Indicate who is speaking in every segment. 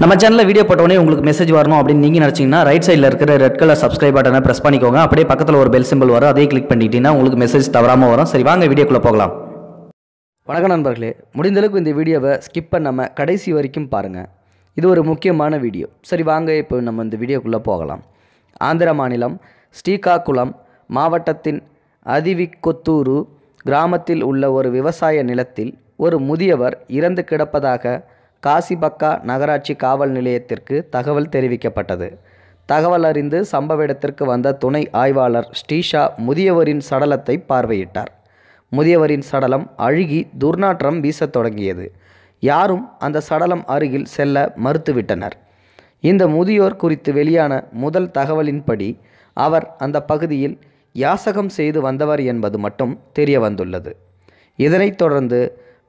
Speaker 1: நம்ம சேனலில் வீடியோ போட்டோடனே உங்களுக்கு மெசேஜ் வரணும் அப்படின்னு நீங்கள் நினச்சிங்கன்னா ரைட் சைடில் இருக்கிற ரெட் கலர் சப்ஸ்கிரைப் பட்டனை ப்ரெஸ் பண்ணிக்கோங்க அப்படியே பக்கத்தில் ஒரு பெல் சிம்பிள் வரும் அதே கிளிக் பண்ணிக்கிட்டீங்கன்னா உங்களுக்கு மெசேஜ் தவறாமல் வரும் சரி வாங்க வீடியோக்குள்ளே போகலாம் வணக்கம் நண்பர்களே முடிந்தளவுக்கு இந்த வீடியோவை ஸ்கிப் பண்ணாம கடைசி வரைக்கும் பாருங்கள் இது ஒரு முக்கியமான வீடியோ சரி வாங்க இப்போ நம்ம இந்த வீடியோக்குள்ளே போகலாம் ஆந்திர மாநிலம் ஸ்ரீகாக்குளம் மாவட்டத்தின் அதிவிக்கொத்தூரு கிராமத்தில் உள்ள ஒரு விவசாய நிலத்தில் ஒரு முதியவர் இறந்து கிடப்பதாக காசிபக்கா நகராட்சி காவல் நிலையத்திற்கு தகவல் தெரிவிக்கப்பட்டது தகவல் அறிந்து சம்பவ இடத்திற்கு வந்த துணை ஆய்வாளர் ஸ்ரீஷா முதியவரின் சடலத்தை பார்வையிட்டார் முதியவரின் சடலம் அழுகி துர்நாற்றம் வீசத் தொடங்கியது யாரும் அந்த சடலம் அருகில் செல்ல மறுத்துவிட்டனர் இந்த முதியோர் குறித்து வெளியான முதல் தகவலின்படி அவர் அந்த பகுதியில் யாசகம் செய்து வந்தவர் என்பது மட்டும் தெரிய வந்துள்ளது இதனைத் தொடர்ந்து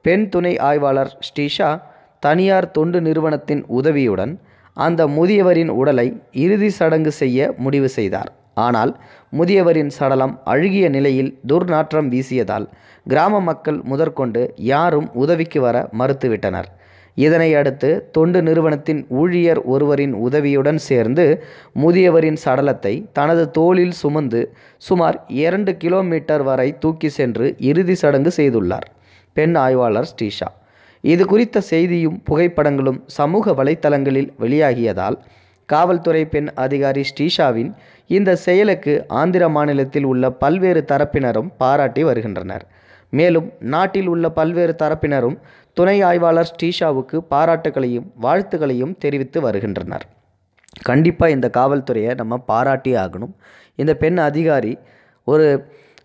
Speaker 1: பெண் துணை ஆய்வாளர் ஸ்ரீஷா தனியார் தொண்டு நிறுவனத்தின் உதவியுடன் அந்த முதியவரின் உடலை இறுதி சடங்கு செய்ய முடிவு செய்தார் ஆனால் முதியவரின் சடலம் அழுகிய நிலையில் துர்நாற்றம் வீசியதால் கிராம மக்கள் முதற்கொண்டு யாரும் உதவிக்கு வர மறுத்துவிட்டனர் இதனை அடுத்து தொண்டு நிறுவனத்தின் ஊழியர் ஒருவரின் உதவியுடன் சேர்ந்து முதியவரின் சடலத்தை தனது தோளில் சுமந்து சுமார் இரண்டு கிலோமீட்டர் வரை தூக்கி சென்று இறுதி சடங்கு செய்துள்ளார் பெண் ஆய்வாளர் ஸ்ரீஷா இது குறித்த செய்தியும் புகைப்படங்களும் சமூக வலைத்தளங்களில் வெளியாகியதால் காவல்துறை பெண் அதிகாரி ஸ்ரீஷாவின் இந்த செயலுக்கு ஆந்திர மாநிலத்தில் உள்ள பல்வேறு தரப்பினரும் பாராட்டி வருகின்றனர் மேலும் நாட்டில் உள்ள பல்வேறு தரப்பினரும் துணை ஆய்வாளர் ஸ்ரீஷாவுக்கு பாராட்டுகளையும் வாழ்த்துக்களையும் தெரிவித்து வருகின்றனர் கண்டிப்பாக இந்த காவல்துறையை நம்ம பாராட்டி ஆகணும் இந்த பெண் அதிகாரி ஒரு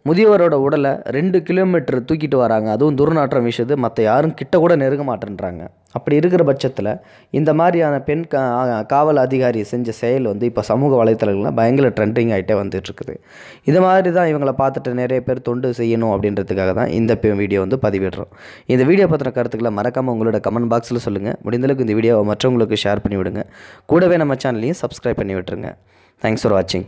Speaker 1: முதியவரோட உடலை ரெண்டு கிலோமீட்டர் தூக்கிட்டு வராங்க அதுவும் துர்நாற்றம் வீசுது மற்ற யாரும் கிட்ட கூட நெருங்க மாட்டேன்றாங்க அப்படி இருக்கிற பட்சத்தில் இந்த மாதிரியான பெண் காவல் அதிகாரி செஞ்ச செயல் வந்து இப்போ சமூக வலைத்தளங்களில் பயங்கர ட்ரெண்டிங் ஆகிட்டே வந்துட்டுருக்குது இது மாதிரி தான் இவங்களை பார்த்துட்டு நிறைய பேர் தொண்டு செய்யணும் அப்படின்றதுக்காக தான் இந்த வீடியோ வந்து பதிவிடுறோம் இந்த வீடியோ பற்றின கருத்துக்களை மறக்காமல் உங்களோட கமெண்ட் பாக்ஸில் சொல்லுங்கள் முடிந்தளவுக்கு இந்த வீடியோவை மற்றவங்களுக்கு ஷேர் பண்ணி விடுங்க கூடவே நம்ம சேனலையும் சப்ஸ்கிரைப் பண்ணி விட்டுருங்க தேங்க்ஸ் ஃபார் வாட்சிங்